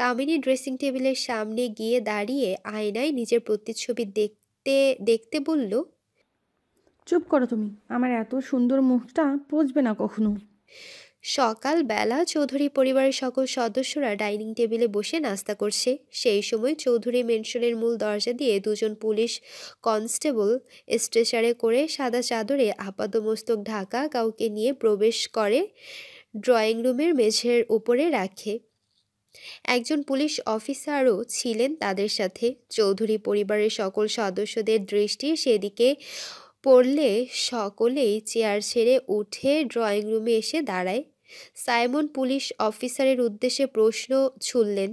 কামিনী dressing টেবিলের সামনে গিয়ে দাঁড়িয়ে আয়নায় নিজের প্রতিচ্ছবি দেখতে দেখতে বলল চুপ করো তুমি আমার এত সুন্দর মুখটা পচবে না কখনো সকালবেলা চৌধুরী পরিবারের সকল সদস্যরা ডাইনিং টেবিলে বসে নাস্তা করছে সেই সময় চৌধুরী মেনশনের মূল দরজা দিয়ে দুজন পুলিশ কনস্টেবল স্ট্রেচারে করে সাদা চাদরে আপাদমস্তক ঢাকা কাউকে নিয়ে প্রবেশ করে ড্রয়িং রুমের মেঝের উপরে রাখে একজন পুলিশ অফিসারও ছিলেন তাদের সাথে চৌধুরী পরিবারের সকল সদস্যদের দৃষ্টি সেদিকে পড়লে সকলেই চেয়ার ছেড়ে উঠে ড্রয়িং রুমে এসে দাঁড়ায় সাইমন পুলিশ অফিসারের উদ্দেশ্যে প্রশ্ন ছুড়লেন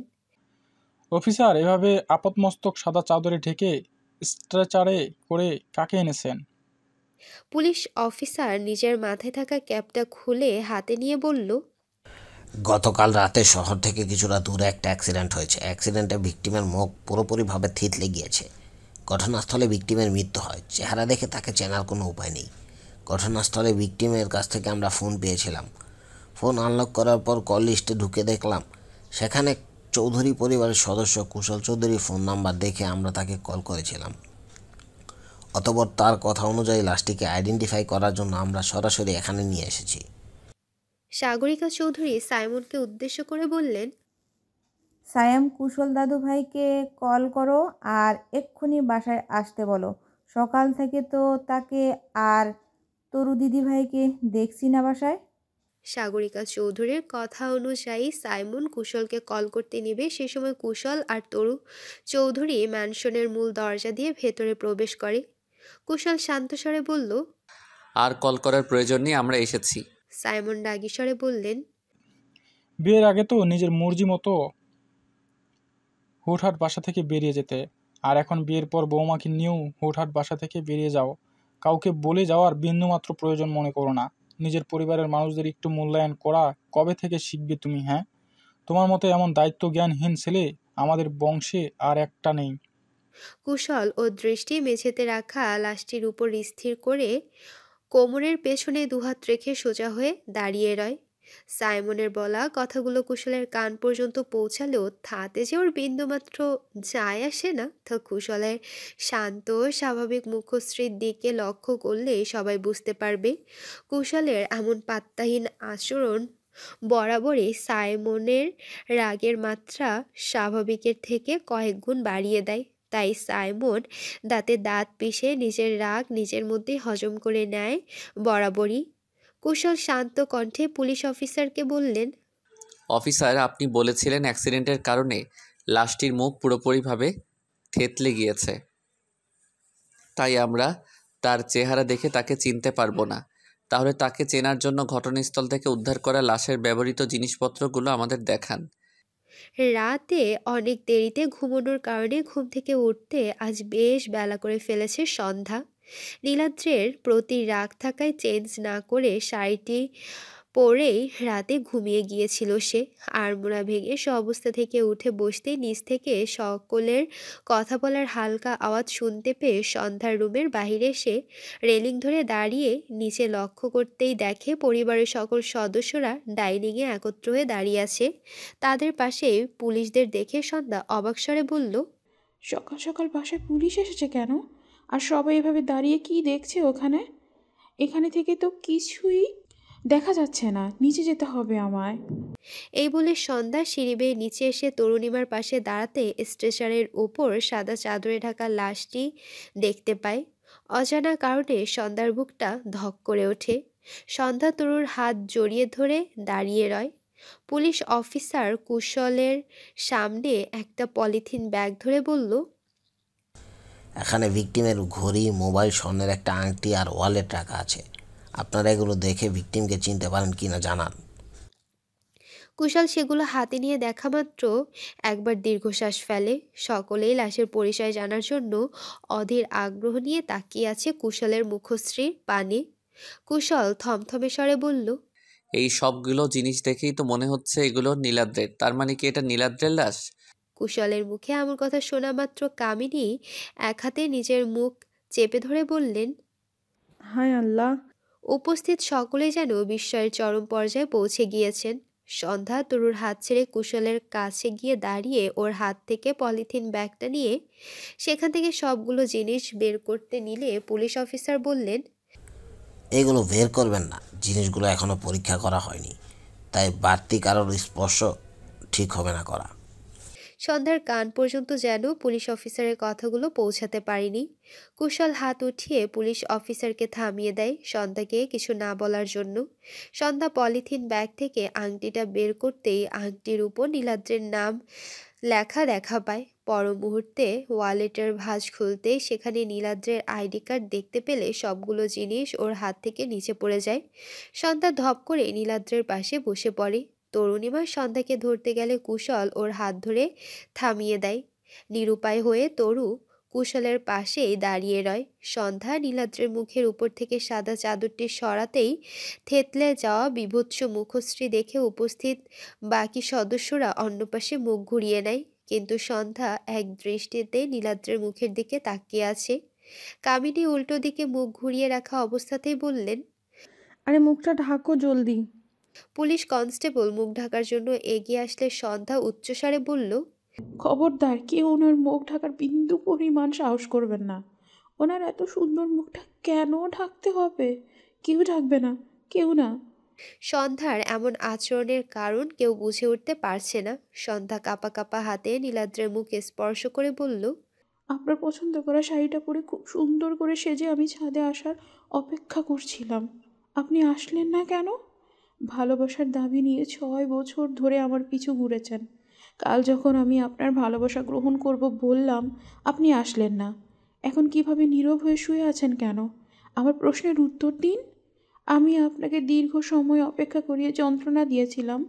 অফিসার এভাবে আপদমস্তক সাদা চাদরে ঢেকে স্ট্রেচারে করে কাকে এনেছেন পুলিশ অফিসার নিজের মাথায় থাকা ক্যাপটা খুলে হাতে নিয়ে বলল গতকাল রাতে শহর থেকে কিছুটা দূরে একটা অ্যাক্সিডেন্ট হয়েছে অ্যাক্সিডেন্টে ভিকটিমের মুখ পুরোপুরিভাবে থিতলে গিয়েছে ঘটনাস্থলে ভিকটিমের মৃত্যু হয় চেহারা দেখে তাকে চেনার কোনো উপায় নেই ঘটনাস্থলে ভিকটিমের কাছ থেকে আমরা ফোন পেয়েছিলাম ফোন আনলক করার পর কল লিস্টে ঢুকে দেখলাম সেখানে চৌধুরী পরিবারের সদস্য কুশল চৌধুরীর ফোন নাম্বার দেখে আমরা তাকে কল করেছিলাম অতপর তার কথা অনুযায়ী লাশটিকে আইডেন্টিফাই করার জন্য আমরা সরাসরি এখানে নিয়ে এসেছি সাগরিকা চৌধুরী সাইমনকে উদ্দেশ্য করে বললেন সায়াম কুশল দাদু ভাইকে কল করো আর এক্ষুনি বাসায় আসতে বলো সকাল থেকে তো তাকে আর তরু দিদিভাইকে দেখছি না বাসায় সাগরিকা চৌধুরীর কথা অনুযায়ী সাইমন কুশলকে কল করতে নেবে সে সময় কুশল আর তরু চৌধুরী ম্যানশনের মূল দরজা দিয়ে ভেতরে প্রবেশ করে কুশল শান্তস্বরে বলল আর কল করার প্রয়োজন নেই আমরা এসেছি সাইমন রাগিস্বরে বললেন বিয়ের আগে তো নিজের মর্জি মতো হুটহাট বাসা থেকে বেরিয়ে যেতে আর এখন বিয়ের পর বৌমাকে নিয়েও হুটহাট বাসা থেকে বেরিয়ে যাও কাউকে বলে যাওয়ার বিন্দুমাত্র প্রয়োজন মনে করো না নিজের পরিবারের মানুষদের একটু মূল্যায়ন করা কবে থেকে শিখবে তুমি হ্যাঁ তোমার মতো এমন দায়িত্ব জ্ঞানহীন ছেলে আমাদের বংশে আর একটা নেই কুশল ও দৃষ্টি মেঝেতে রাখা লাশটির উপর স্থির করে কোমরের পেছনে দুহাত রেখে সোজা হয়ে দাঁড়িয়ে রয় সাইমনের বলা কথাগুলো কুশলের কান পর্যন্ত পৌঁছালেও থাতে যে ওর বিন্দুমাত্র যায় আসে না তা কুশলের শান্ত স্বাভাবিক মুখশ্রীর দিকে লক্ষ্য করলে সবাই বুঝতে পারবে কুশলের এমন পাত্তাহীন আচরণ বরাবরই সাইমনের রাগের মাত্রা স্বাভাবিকের থেকে কয়েক গুণ বাড়িয়ে দেয় তাই সাইমন দাঁতে দাঁত পিষে নিজের রাগ নিজের মধ্যে হজম করে নেয় বরাবরই কুশল শান্ত কণ্ঠে পুলিশ অফিসারকে বললেন অফিসার আপনি বলেছিলেন অ্যাক্সিডেন্টের কারণে লাশটির মুখ পুরোপুরিভাবে থেতলে গিয়েছে তাই আমরা তার চেহারা দেখে তাকে চিনতে পারবো না তাহলে তাকে চেনার জন্য ঘটনাস্থল থেকে উদ্ধার করা লাশের ব্যবহৃত জিনিসপত্রগুলো আমাদের দেখান রাতে অনেক দেরিতে ঘুমোনোর কারণে ঘুম থেকে উঠতে আজ বেশ বেলা করে ফেলেছে সন্ধ্যা নীলাদ্রের প্রতি রাগ থাকায় চেঞ্জ না করে শাড়িটি পরেই রাতে ঘুমিয়ে গিয়েছিল সে আড়মোড়া ভেঙে সে অবস্থা থেকে উঠে বসতেই নিচ থেকে সকলের কথা বলার হালকা আওয়াজ শুনতে পেয়ে সন্ধ্যার রুমের বাহিরে সে রেলিং ধরে দাঁড়িয়ে নিচে লক্ষ্য করতেই দেখে পরিবারের সকল সদস্যরা ডাইনিংয়ে একত্র হয়ে দাঁড়িয়ে আছে তাদের পাশে পুলিশদের দেখে সন্ধ্যা অবাক স্বরে বলল সকাল সকাল বাসায় পুলিশ এসেছে কেন আর সবাই এভাবে দাঁড়িয়ে কি দেখছে ওখানে এখানে থেকে তো কিছুই দেখা যাচ্ছে না নিচে যেতে হবে আমায় এই বলে সন্ধ্যা সিঁড়ি বেয়ে নিচে এসে তরুণীমার পাশে দাঁড়াতে স্টেশনের ওপর সাদা চাদরে ঢাকা লাশটি দেখতে পায় অজানা কারণে সন্ধ্যার বুকটা ধক করে ওঠে সন্ধ্যা তরুর হাত জড়িয়ে ধরে দাঁড়িয়ে রয় পুলিশ অফিসার কুশলের সামনে একটা পলিথিন ব্যাগ ধরে বলল এখানে ভিকটিমের ঘড়ি মোবাইল স্বর্ণের একটা আংটি আর ওয়ালেট রাখা আছে আপনারা এগুলো দেখে ভিকটিমকে চিনতে পারেন কি না জানান কুশাল সেগুলো হাতে নিয়ে দেখা মাত্র একবার দীর্ঘশ্বাস ফেলে সকলেই লাশের পরিচয় জানার জন্য অধীর আগ্রহ নিয়ে তাকিয়ে আছে কুশলের মুখশ্রীর পানে কুশল থমথমে স্বরে বলল এই সবগুলো জিনিস দেখেই তো মনে হচ্ছে এগুলো নীলাদ্রের তার মানে কি এটা নীলাদ্রের লাশ কুশলের মুখে আমার কথা শোনা মাত্র কামিনী এক হাতে নিজের মুখ চেপে ধরে বললেন হায় আল্লাহ উপস্থিত সকলেই যেন বিস্ময়ের চরম পর্যায়ে পৌঁছে গিয়েছেন সন্ধ্যা তরুর হাত ছেড়ে কুশলের কাছে গিয়ে দাঁড়িয়ে ওর হাত থেকে পলিথিন ব্যাগটা নিয়ে সেখান থেকে সবগুলো জিনিস বের করতে নিলে পুলিশ অফিসার বললেন এগুলো বের করবেন না জিনিসগুলো এখনও পরীক্ষা করা হয়নি তাই বাড়তি কারোর স্পর্শ ঠিক হবে না করা সন্ধ্যার কান পর্যন্ত যেন পুলিশ অফিসারের কথাগুলো পৌঁছাতে পারিনি কুশল হাত উঠিয়ে পুলিশ অফিসারকে থামিয়ে দেয় সন্ধ্যাকে কিছু না বলার জন্য সন্ধ্যা পলিথিন ব্যাগ থেকে আংটিটা বের করতেই আংটির উপর নীলাদ্রের নাম লেখা দেখা পায় পর মুহূর্তে ওয়ালেটের ভাঁজ খুলতে সেখানে নীলাদ্রের আইডি কার্ড দেখতে পেলে সবগুলো জিনিস ওর হাত থেকে নিচে পড়ে যায় সন্ধ্যা ধপ করে নীলাদ্রের পাশে বসে পড়ে তরুণীমা সন্ধ্যাকে ধরতে গেলে কুশল ওর হাত ধরে থামিয়ে দেয় নিরুপায় হয়ে তরু কুশলের পাশেই দাঁড়িয়ে রয় সন্ধ্যা নীলাদ্রের মুখের উপর থেকে সাদা চাদরটি সরাতেই থেতলে যাওয়া বিভৎস মুখশ্রী দেখে উপস্থিত বাকি সদস্যরা অন্য পাশে মুখ ঘুরিয়ে নেয় কিন্তু সন্ধ্যা এক দৃষ্টিতে নীলাদ্রের মুখের দিকে তাকিয়ে আছে কামিনী উল্টো দিকে মুখ ঘুরিয়ে রাখা অবস্থাতেই বললেন আরে মুখটা ঢাকো জলদি পুলিশ কনস্টেবল মুখ ঢাকার জন্য এগিয়ে আসলে সন্ধ্যা উচ্চস্বরে বলল খবরদার কেউ ওনার মুখ ঢাকার বিন্দু পরিমাণ সাহস করবেন না ওনার এত সুন্দর মুখটা কেন ঢাকতে হবে কেউ ঢাকবে না কেউ না সন্ধ্যার এমন আচরণের কারণ কেউ বুঝে উঠতে পারছে না সন্ধ্যা কাপা কাপা হাতে নীলাদ্রের মুখে স্পর্শ করে বলল আপনার পছন্দ করা শাড়িটা পরে খুব সুন্দর করে সেজে আমি ছাদে আসার অপেক্ষা করছিলাম আপনি আসলেন না কেন ভালোবাসার দাবি নিয়ে ছয় বছর ধরে আমার পিছু ঘুরেছেন কাল যখন আমি আপনার ভালোবাসা গ্রহণ করব বললাম আপনি আসলেন না এখন কিভাবে নীরব হয়ে শুয়ে আছেন কেন আমার প্রশ্নের উত্তর দিন আমি আপনাকে দীর্ঘ সময় অপেক্ষা করিয়ে যন্ত্রণা দিয়েছিলাম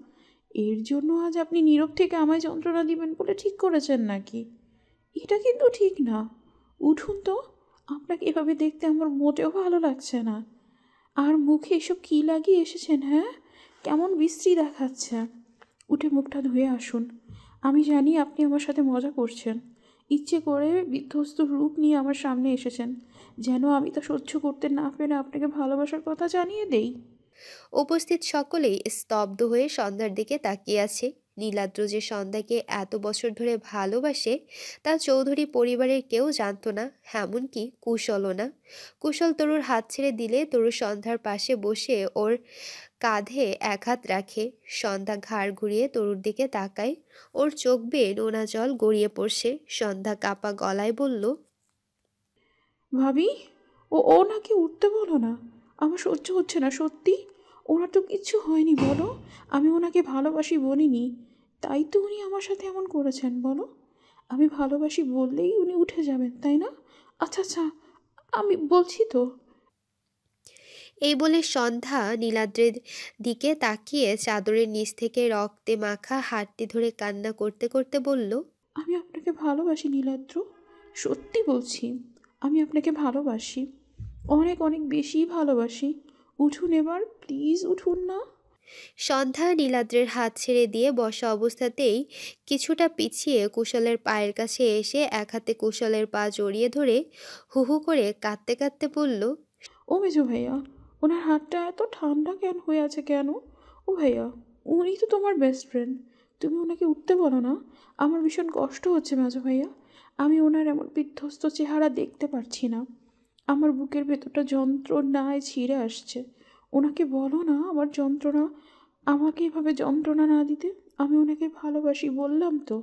এর জন্য আজ আপনি নীরব থেকে আমায় যন্ত্রণা দিবেন বলে ঠিক করেছেন নাকি এটা কিন্তু ঠিক না উঠুন তো আপনাকে এভাবে দেখতে আমার মোটেও ভালো লাগছে না আর মুখে এসব কী লাগিয়ে এসেছেন হ্যাঁ কেমন বিশ্রী দেখাচ্ছে উঠে মুখটা ধুয়ে আসুন আমি জানি আপনি আমার সাথে মজা করছেন ইচ্ছে করে বিধ্বস্ত রূপ নিয়ে আমার সামনে এসেছেন যেন আমি তা সহ্য করতে না পেরে আপনাকে ভালোবাসার কথা জানিয়ে দেই উপস্থিত সকলেই স্তব্ধ হয়ে সন্ধ্যার দিকে তাকিয়ে আছে নীলাদ্র যে সন্ধ্যাকে এত বছর ধরে ভালোবাসে তা চৌধুরী পরিবারের কেউ জানত না এমনকি কুশলও না কুশল তরুর হাত ছেড়ে দিলে তরু সন্ধ্যার পাশে বসে ওর কাঁধে এক হাত রাখে সন্ধ্যা ঘাড় ঘুরিয়ে তরুর দিকে তাকায় ওর চোখ বেয়ে নোনা জল গড়িয়ে পড়ছে সন্ধ্যা কাপা গলায় বলল ভাবি ও ও ওনাকে উঠতে বলো না আমার সহ্য হচ্ছে না সত্যি ওনার তো কিচ্ছু হয়নি বলো আমি ওনাকে ভালোবাসি বলিনি তাই তো উনি আমার সাথে এমন করেছেন বলো আমি ভালোবাসি বললেই উনি উঠে যাবেন তাই না আচ্ছা আচ্ছা আমি বলছি তো এই বলে সন্ধ্যা নীলাদ্রের দিকে তাকিয়ে চাদরের নিচ থেকে রক্তে মাখা হাঁটতে ধরে কান্না করতে করতে বলল আমি আপনাকে ভালোবাসি নীলাদ্র সত্যি বলছি আমি আপনাকে ভালোবাসি অনেক অনেক বেশি ভালোবাসি উঠুন এবার প্লিজ উঠুন না সন্ধ্যা নীলাদ্রের হাত ছেড়ে দিয়ে বসা অবস্থাতেই কিছুটা পিছিয়ে কুশলের পায়ের কাছে এসে এক হাতে কুশলের পা জড়িয়ে ধরে হুহু করে কাঁদতে কাঁদতে বলল ও মেজু ভাইয়া ওনার হাতটা এত ঠান্ডা কেন হয়ে আছে কেন ও ভাইয়া উনি তো তোমার বেস্ট ফ্রেন্ড তুমি ওনাকে উঠতে বলো না আমার ভীষণ কষ্ট হচ্ছে মাঝু ভাইয়া আমি ওনার এমন বিধ্বস্ত চেহারা দেখতে পারছি না আমার বুকের ভেতরটা যন্ত্রণায় ছিঁড়ে আসছে ওনাকে বলো না আমার যন্ত্রণা আমাকে এভাবে যন্ত্রণা না দিতে আমি ওনাকে ভালোবাসি বললাম তো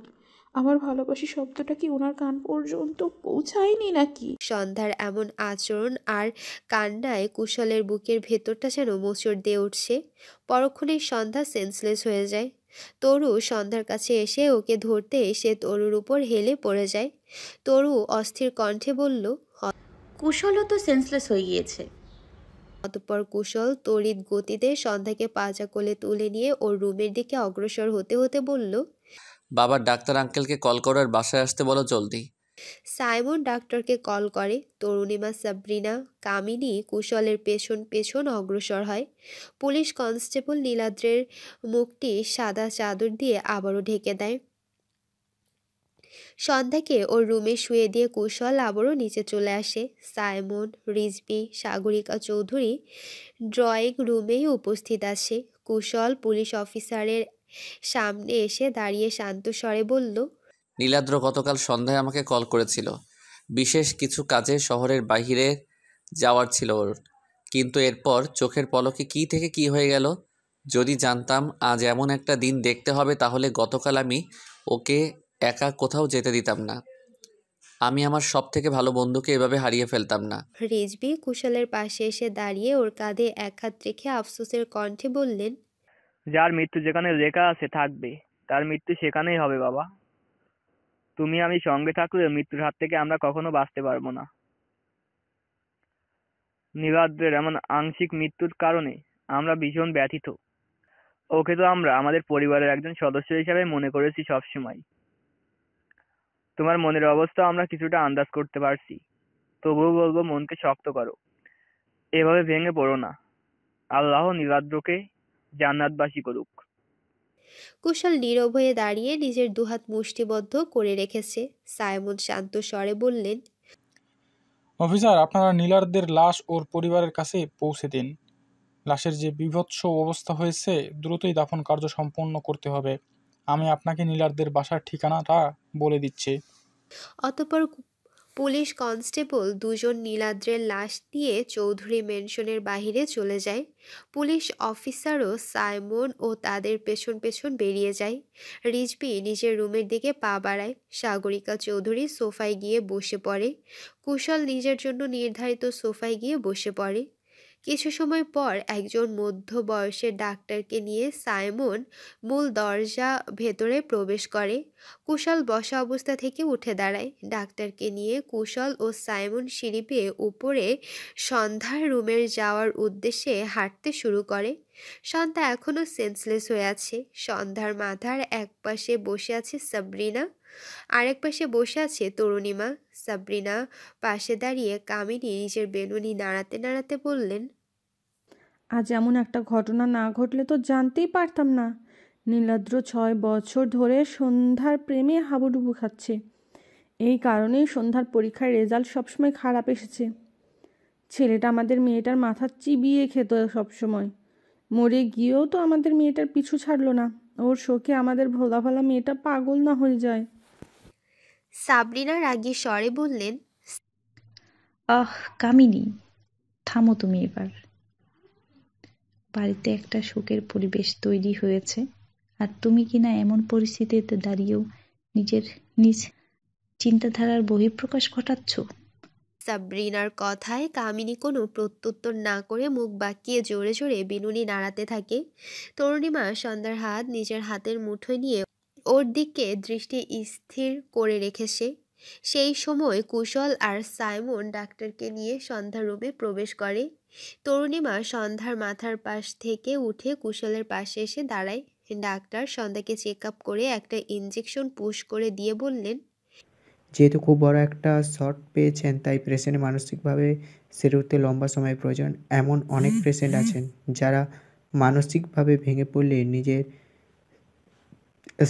আমার ভালোবাসি শব্দটা কি ওনার কান পর্যন্ত পৌঁছায়নি নাকি সন্ধ্যার এমন আচরণ আর কান্নায় কুশলের বুকের ভেতরটা যেন মোচড় দিয়ে উঠছে পরক্ষণেই সন্ধ্যা সেন্সলেস হয়ে যায় তরু সন্ধ্যার কাছে এসে ওকে ধরতে সে তরুর উপর হেলে পড়ে যায় তরু অস্থির কণ্ঠে বলল কুশলও তো সেন্সলেস হয়ে গিয়েছে অতপর কুশল তড়িৎ গতিতে সন্ধ্যাকে পাজা কোলে তুলে নিয়ে ওর রুমের দিকে অগ্রসর হতে হতে বলল বাবার ডাক্তার আঙ্কেলকে কল করার বাসায় আসতে বলো জলদি সাইমন ডাক্তারকে কল করে তরুণীমা সাবরিনা কামিনী কুশলের পেছন পেছন অগ্রসর হয় পুলিশ কনস্টেবল নীলাদ্রের মুখটি সাদা চাদর দিয়ে আবারও ঢেকে দেয় সন্ধ্যাকে ওর রুমে শুয়ে দিয়ে কুশল আবারও নিচে চলে আসে সাইমন রিজবি সাগরিকা চৌধুরী ড্রয়িং রুমেই উপস্থিত আছে কুশল পুলিশ অফিসারের সামনে এসে দাঁড়িয়ে শান্ত স্বরে বলল নীলাদ্র গতকাল সন্ধ্যায় আমাকে কল করেছিল বিশেষ কিছু কাজে শহরের বাহিরে যাওয়ার ছিল ওর কিন্তু এরপর চোখের পলকে কি থেকে কি হয়ে গেল যদি জানতাম আজ এমন একটা দিন দেখতে হবে তাহলে গতকাল আমি ওকে একা কোথাও যেতে দিতাম না আমি আমার সব থেকে ভালো বন্ধুকে এভাবে হারিয়ে ফেলতাম না রেজবি কুশলের পাশে এসে দাঁড়িয়ে ওর কাঁধে এক হাত রেখে আফসোসের কণ্ঠে বললেন যার মৃত্যু যেখানে লেখা আছে থাকবে তার মৃত্যু সেখানেই হবে বাবা তুমি আমি সঙ্গে থাকলে মৃত্যুর হাত থেকে আমরা কখনো বাঁচতে পারবো না নিরাদ্রের এমন আংশিক মৃত্যুর কারণে আমরা ভীষণ ব্যথিত ওকে তো আমরা আমাদের পরিবারের একজন সদস্য হিসাবে মনে করেছি সবসময় তোমার মনের অবস্থা আমরা কিছুটা আন্দাজ করতে পারছি। তবুও বলবো মনকে শক্ত করো, এভাবে ভেঙে পড়ো না। আল্লাহ নীলাদ্রকে জান্নাতবাসী করুক। কুশল নীরব হয়ে দাঁড়িয়ে নিজের দুহাত মুষ্টিবদ্ধ করে রেখেছে সায়মন শান্ত স্বরে বললেন অফিসার আপনারা নীলারদের লাশ ওর পরিবারের কাছে পৌঁছে দিন লাশের যে বিভৎস অবস্থা হয়েছে দ্রুতই দাফন কার্য সম্পন্ন করতে হবে আমি আপনাকে নীলারদের বাসার ঠিকানাটা বলে দিচ্ছি অতপর পুলিশ কনস্টেবল দুজন নীলাদ্রের লাশ দিয়ে চৌধুরী মেনশনের বাহিরে চলে যায় পুলিশ অফিসারও সাইমন ও তাদের পেছন পেছন বেরিয়ে যায় রিজবি নিজের রুমের দিকে পা বাড়ায় সাগরিকা চৌধুরী সোফায় গিয়ে বসে পড়ে কুশল নিজের জন্য নির্ধারিত সোফায় গিয়ে বসে পড়ে কিছু সময় পর একজন মধ্যবয়সের ডাক্তারকে নিয়ে সাইমন মূল দরজা ভেতরে প্রবেশ করে কুশল বসা অবস্থা থেকে উঠে দাঁড়ায় ডাক্তারকে নিয়ে কুশল ও সাইমন সিঁড়ি পেয়ে উপরে সন্ধ্যার রুমের যাওয়ার উদ্দেশ্যে হাঁটতে শুরু করে সন্ধ্যা এখনও সেন্সলেস হয়ে আছে সন্ধ্যার মাথার এক পাশে বসে আছে সাবরিনা আরেক পাশে বসে আছে তরুণীমা সাবরিনা পাশে দাঁড়িয়ে কামিনী নিজের বেনুনি নাড়াতে নাড়াতে বললেন আজ এমন একটা ঘটনা না ঘটলে তো জানতেই পারতাম না নীলাদ্র ছয় বছর ধরে সন্ধ্যার প্রেমে হাবুডুবু খাচ্ছে এই কারণেই সন্ধ্যার পরীক্ষার রেজাল্ট সবসময় খারাপ এসেছে ছেলেটা আমাদের মেয়েটার মাথা চিবিয়ে খেত সবসময় মরে গিয়েও তো আমাদের মেয়েটার পিছু ছাড়লো না ওর শোকে আমাদের ভোলা ভোলা মেয়েটা পাগল না হয়ে যায় সাবরিনা রাগে স্বরে বললেন আহ কামিনী থামো তুমি এবার বাড়িতে একটা শোকের পরিবেশ তৈরি হয়েছে আর তুমি কিনা এমন পরিস্থিতিতে দাঁড়িয়েও নিজের নিজ চিন্তাধারার বহিঃপ্রকাশ ঘটাচ্ছ সাবরিনার কথায় কামিনী কোনো প্রত্যুত্তর না করে মুখ বাঁকিয়ে জোরে জোরে বিনুনি নাড়াতে থাকে তরুণীমা সন্ধ্যার হাত নিজের হাতের মুঠোয় নিয়ে ওর দিকে দৃষ্টি স্থির করে রেখেছে সেই সময় কুশল আর সাইমন ডাক্তারকে নিয়ে সন্ধ্যা রুমে প্রবেশ করে তরুণীমা সন্ধ্যার মাথার পাশ থেকে উঠে কুশলের পাশে এসে দাঁড়ায় ডাক্তার সন্ধ্যাকে চেক আপ করে একটা ইঞ্জেকশন পুশ করে দিয়ে বললেন যেহেতু খুব বড় একটা শর্ট পেয়েছেন তাই পেশেন্টে মানসিকভাবে সেরে উঠতে লম্বা সময় প্রয়োজন এমন অনেক পেশেন্ট আছেন যারা মানসিকভাবে ভেঙে পড়লে নিজের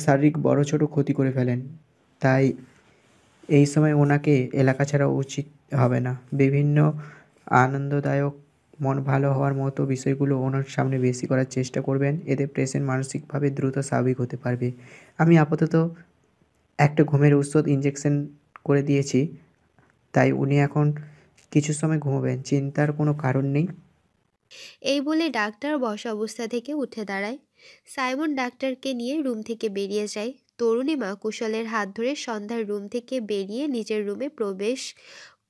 শারীরিক বড় ছোট ক্ষতি করে ফেলেন তাই এই সময় ওনাকে এলাকা ছাড়া উচিত হবে না বিভিন্ন আনন্দদায়ক মন ভালো হওয়ার মতো বিষয়গুলো ওনার সামনে বেশি করার চেষ্টা করবেন এতে পেশেন্ট মানসিকভাবে দ্রুত স্বাভাবিক হতে পারবে আমি আপাতত একটা ঘুমের ঔষধ ইঞ্জেকশন করে দিয়েছি তাই উনি এখন কিছু সময় ঘুমোবেন চিন্তার কোনো কারণ নেই এই বলে ডাক্তার বসা অবস্থা থেকে উঠে দাঁড়ায় সাইমন ডাক্তারকে নিয়ে রুম থেকে বেরিয়ে যায় তরুণী মা কুশলের হাত ধরে সন্ধ্যার রুম থেকে বেরিয়ে নিজের রুমে প্রবেশ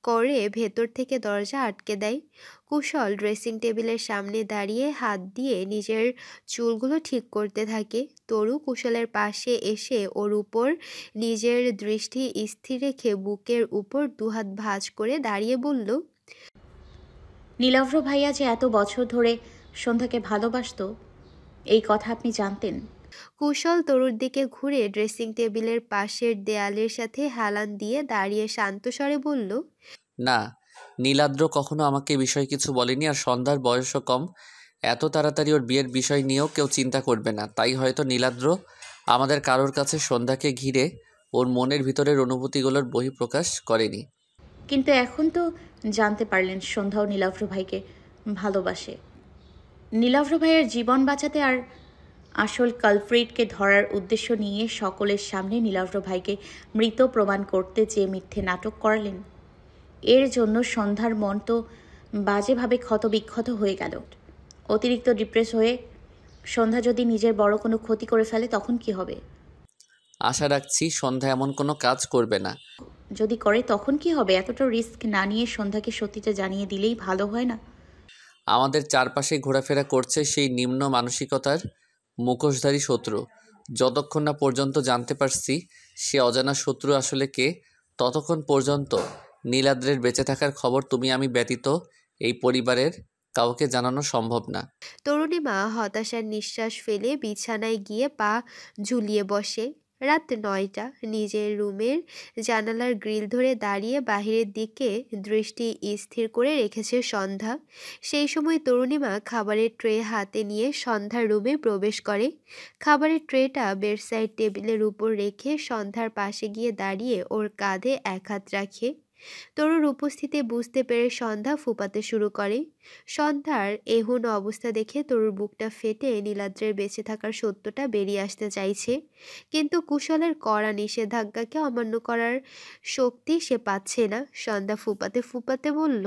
করে ভেতর থেকে দরজা আটকে দেয় কুশল ড্রেসিং টেবিলের সামনে দাঁড়িয়ে হাত দিয়ে নিজের চুলগুলো ঠিক করতে থাকে তরু কুশলের পাশে এসে ওর উপর নিজের দৃষ্টি স্থির রেখে বুকের উপর দুহাত ভাঁজ করে দাঁড়িয়ে বলল নীলভ্র ভাইয়া যে এত বছর ধরে সন্ধ্যাকে ভালোবাসত এই কথা আপনি জানতেন কুশল তরুর দিকে ঘুরে ড্রেসিং টেবিলের পাশের দেয়ালের সাথে হেলান দিয়ে দাঁড়িয়ে শান্তস্বরে বলল না নীলাদ্র কখনো আমাকে বিষয় কিছু বলেনি আর সন্ধ্যার বয়সও কম এত তাড়াতাড়ি ওর বিয়ের বিষয় নিয়েও কেউ চিন্তা করবে না তাই হয়তো নীলাদ্র আমাদের কারোর কাছে সন্ধ্যাকে ঘিরে ওর মনের ভিতরের অনুভূতিগুলোর প্রকাশ করেনি কিন্তু এখন তো জানতে পারলেন সন্ধ্যাও নীলাভ্র ভাইকে ভালোবাসে নীলাভ্র ভাইয়ের জীবন বাঁচাতে আর আসল কালফ্রিটকে ধরার উদ্দেশ্য নিয়ে সকলের সামনে নীলাভ্র ভাইকে মৃত প্রমাণ করতে যে মিথ্যে নাটক করালেন এর জন্য সন্ধ্যার মন তো বাজেভাবে ক্ষতবিক্ষত হয়ে গেল অতিরিক্ত ডিপ্রেস হয়ে সন্ধ্যা যদি নিজের বড় কোনো ক্ষতি করে ফেলে তখন কি হবে আশা রাখছি সন্ধ্যা এমন কোনো কাজ করবে না যদি করে তখন কি হবে এতটা রিস্ক না নিয়ে সন্ধ্যাকে সত্যিটা জানিয়ে দিলেই ভালো হয় না আমাদের চারপাশে ঘোরাফেরা করছে সেই নিম্ন মানসিকতার মুখোশধারী শত্রু যতক্ষণ না পর্যন্ত জানতে পারছি সে অজানা শত্রু আসলে কে ততক্ষণ পর্যন্ত নীলাদ্রের বেঁচে থাকার খবর তুমি আমি ব্যতীত এই পরিবারের কাউকে জানানো সম্ভব না তরুণী মা হতাশার নিঃশ্বাস ফেলে বিছানায় গিয়ে পা ঝুলিয়ে বসে রাত নয়টা নিজের রুমের জানালার গ্রিল ধরে দাঁড়িয়ে বাহিরের দিকে দৃষ্টি স্থির করে রেখেছে সন্ধ্যা সেই সময় তরুণীমা খাবারের ট্রে হাতে নিয়ে সন্ধ্যার রুমে প্রবেশ করে খাবারের ট্রেটা বেডসাইড টেবিলের উপর রেখে সন্ধ্যার পাশে গিয়ে দাঁড়িয়ে ওর কাঁধে এক হাত রাখে তরুর উপস্থিতি বুঝতে পেরে সন্ধ্যা ফুপাতে শুরু করে সন্ধ্যার এহুন অবস্থা দেখে তরুর বুকটা ফেটে নীলাদ্রের বেঁচে থাকার সত্যটা বেরিয়ে আসতে চাইছে কিন্তু কুশলের কড়া নিষেধাজ্ঞাকে অমান্য করার শক্তি সে পাচ্ছে না সন্ধ্যা ফুপাতে ফুপাতে বলল